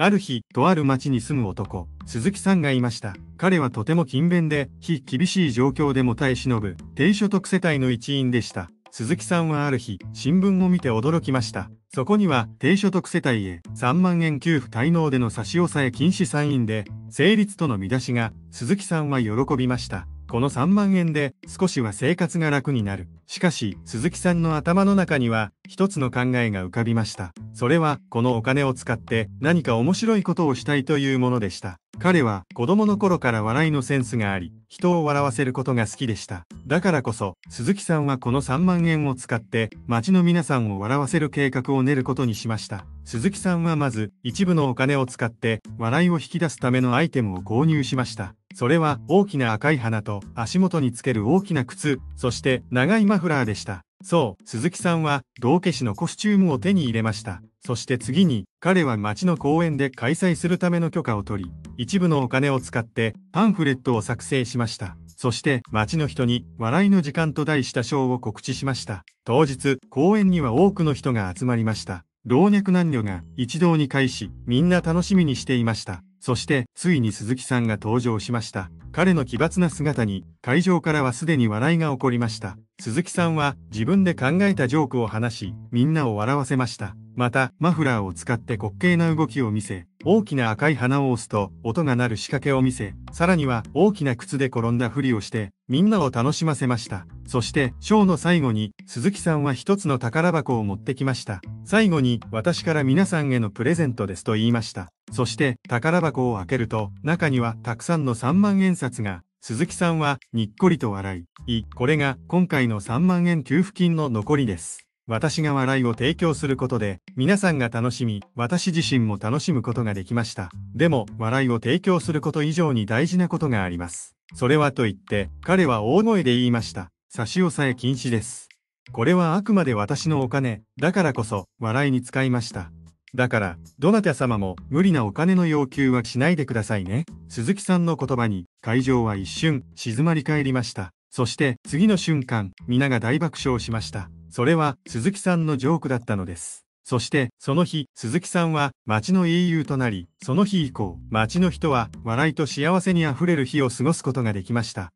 ある日、とある町に住む男、鈴木さんがいました。彼はとても勤勉で、非厳しい状況でも耐え忍ぶ、低所得世帯の一員でした。鈴木さんはある日、新聞を見て驚きました。そこには、低所得世帯へ3万円給付滞納での差し押さえ禁止サインで、成立との見出しが、鈴木さんは喜びました。この3万円で少しは生活が楽になる。しかし、鈴木さんの頭の中には一つの考えが浮かびました。それは、このお金を使って何か面白いことをしたいというものでした。彼は子供の頃から笑いのセンスがあり、人を笑わせることが好きでした。だからこそ、鈴木さんはこの3万円を使って町の皆さんを笑わせる計画を練ることにしました。鈴木さんはまず、一部のお金を使って笑いを引き出すためのアイテムを購入しました。それは大きな赤い花と足元につける大きな靴、そして長いマフラーでした。そう、鈴木さんは道化師のコスチュームを手に入れました。そして次に、彼は町の公園で開催するための許可を取り、一部のお金を使ってパンフレットを作成しました。そして町の人に笑いの時間と題した賞を告知しました。当日、公園には多くの人が集まりました。老若男女が一堂に会し、みんな楽しみにしていました。そして、ついに鈴木さんが登場しました。彼の奇抜な姿に、会場からはすでに笑いが起こりました。鈴木さんは、自分で考えたジョークを話し、みんなを笑わせました。また、マフラーを使って滑稽な動きを見せ、大きな赤い花を押すと、音が鳴る仕掛けを見せ、さらには、大きな靴で転んだふりをして、みんなを楽しませました。そして、ショーの最後に、鈴木さんは一つの宝箱を持ってきました。最後に、私から皆さんへのプレゼントですと言いました。そして宝箱を開けると中にはたくさんの3万円札が鈴木さんはにっこりと笑い、い、これが今回の3万円給付金の残りです。私が笑いを提供することで、皆さんが楽しみ、私自身も楽しむことができました。でも、笑いを提供すること以上に大事なことがあります。それはと言って、彼は大声で言いました。差し押さえ禁止です。これはあくまで私のお金、だからこそ、笑いに使いました。だから、どなた様も無理なお金の要求はしないでくださいね。鈴木さんの言葉に会場は一瞬静まり返りました。そして次の瞬間、皆が大爆笑しました。それは鈴木さんのジョークだったのです。そしてその日、鈴木さんは町の英雄となり、その日以降、町の人は笑いと幸せにあふれる日を過ごすことができました。